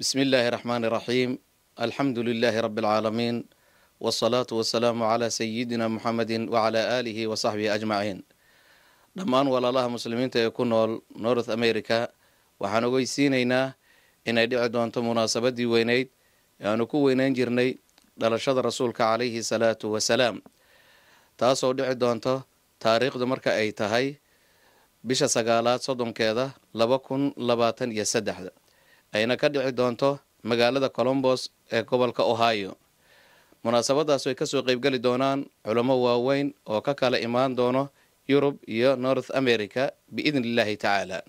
بسم الله الرحمن الرحيم الحمد لله رب العالمين والصلاة والسلام على سيدنا محمد وعلى آله وصحبه أجمعين dhammaan walaalaha muslimiinta ee ku nool north america waxaan ogeysiinaynaa inay dhici doonto munaasabaddii weyneyd ee aanu ku weyneyn jirnay dhalashada rasuulka calayhi salaatu wasalaam taasoo dhici doonto taariikhdu marka ay tahay bisha sagaalaad soddonkeeda laba kun labaatan iyo saddexda ayna ka dhici doonto magaalada colombos ee gobolka ohio munaasabaddaas way kasoo qeybgeli doonaan culamo waaweyn oo ka kala imaan doono yurub iyo north america biidn tacaala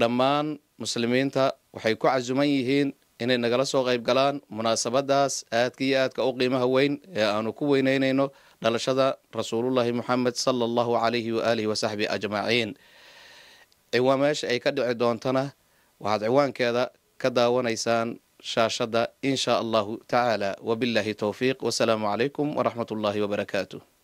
dhammaan muslimiinta waxay ku casuman yihiin inay nagala soo qayb galaan munaasabaddaas aadka iyo aadka u qiimaha weyn ee aanu ku weyneyneyno dhalashada rasuulullaahi moxamed sala allahu calayhi wa aalihi wasaxbi ajmaciin ciwaa ay ka dhici doontana وهاد عوان كذا كذا ونيسان شاشة إن شاء الله تعالى وبالله توفيق والسلام عليكم ورحمة الله وبركاته